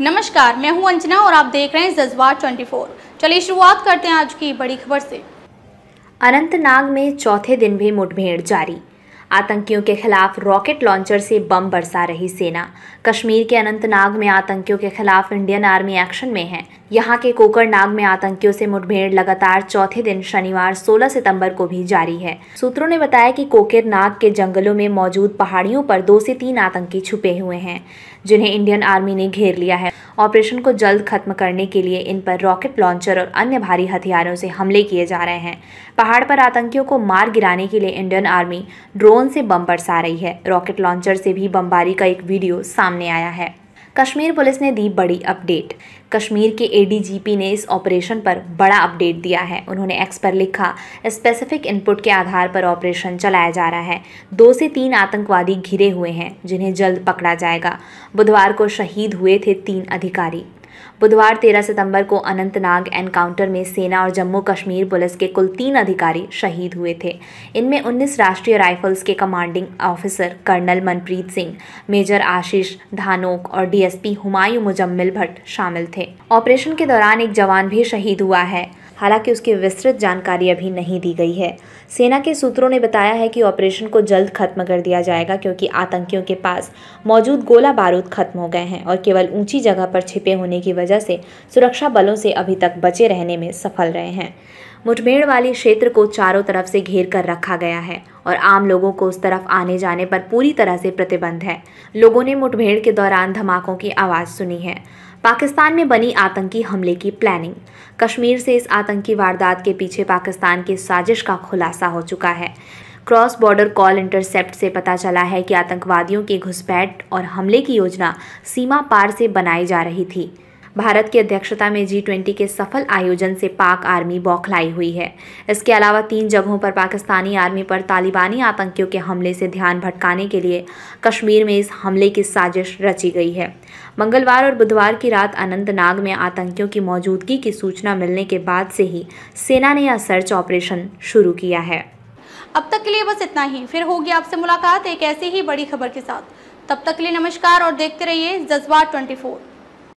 नमस्कार मैं हूं अंजना और आप देख रहे हैं जज्बात 24 चलिए शुरुआत करते हैं आज की बड़ी खबर से अनंतनाग में चौथे दिन भी मुठभेड़ जारी आतंकियों के खिलाफ रॉकेट लॉन्चर से बम बरसा रही सेना कश्मीर के अनंतनाग में आतंकियों के खिलाफ इंडियन आर्मी एक्शन में है यहाँ के कोकरनाग में आतंकियों से मुठभेड़ लगातार चौथे दिन शनिवार 16 सितंबर को भी जारी है सूत्रों ने बताया कि कोकरनाग के जंगलों में मौजूद पहाड़ियों पर दो से तीन आतंकी छुपे हुए हैं जिन्हें इंडियन आर्मी ने घेर लिया है ऑपरेशन को जल्द खत्म करने के लिए इन पर रॉकेट लॉन्चर और अन्य भारी हथियारों से हमले किए जा रहे हैं पहाड़ पर आतंकियों को मार गिराने के लिए इंडियन आर्मी ड्रोन से बम बरसा रही है रॉकेट लॉन्चर से भी बमबारी का एक वीडियो सामने आया है कश्मीर पुलिस ने दी बड़ी अपडेट कश्मीर के एडीजीपी ने इस ऑपरेशन पर बड़ा अपडेट दिया है उन्होंने एक्स पर लिखा स्पेसिफिक इनपुट के आधार पर ऑपरेशन चलाया जा रहा है दो से तीन आतंकवादी घिरे हुए हैं जिन्हें जल्द पकड़ा जाएगा बुधवार को शहीद हुए थे तीन अधिकारी बुधवार 13 सितंबर को अनंतनाग एनकाउंटर में सेना और जम्मू कश्मीर पुलिस के कुल तीन अधिकारी शहीद हुए थे इनमें 19 राष्ट्रीय राइफल्स के commanding officer colonel Manpreet Singh major Ashish Dhonak और डीएसपी हुमायूं मुजम्मिल भट्ट शामिल थे ऑपरेशन के दौरान एक जवान भी शहीद हुआ है हालांकि उसकी विस्तृत जानकारी अभी नहीं दी गई है सेना के सूत्रों ने बताया है कि ऑपरेशन को जल्द खत्म कर दिया जाएगा क्योंकि आतंकियों के पास मौजूद गोला बारूद खत्म हो गए हैं और केवल ऊंची जगह पर छिपे होने की वजह से सुरक्षा बलों से अभी तक बचे रहने में सफल रहे हैं मुठभेड़ वाले क्षेत्र को चारों तरफ से घेर कर रखा गया है और आम लोगों को उस तरफ आने जाने पर पूरी तरह से प्रतिबंध है लोगों ने मुठभेड़ के दौरान धमाकों की आवाज़ सुनी है पाकिस्तान में बनी आतंकी हमले की प्लानिंग कश्मीर से इस आतंकी वारदात के पीछे पाकिस्तान की साजिश का खुलासा हो चुका है क्रॉस बॉर्डर कॉल इंटरसेप्ट से पता चला है कि आतंकवादियों की घुसपैठ और हमले की योजना सीमा पार से बनाई जा रही थी भारत की अध्यक्षता में जी ट्वेंटी के सफल आयोजन से पाक आर्मी बौखलाई हुई है इसके अलावा तीन जगहों पर पाकिस्तानी आर्मी पर तालिबानी आतंकियों के हमले से ध्यान भटकाने के लिए कश्मीर में इस हमले की साजिश रची गई है मंगलवार और बुधवार की रात अनंतनाग में आतंकियों की मौजूदगी की सूचना मिलने के बाद से ही सेना ने यह सर्च ऑपरेशन शुरू किया है अब तक के लिए बस इतना ही फिर होगी आपसे मुलाकात एक ऐसी ही बड़ी खबर के साथ तब तक के लिए नमस्कार और देखते रहिए जज्बा 24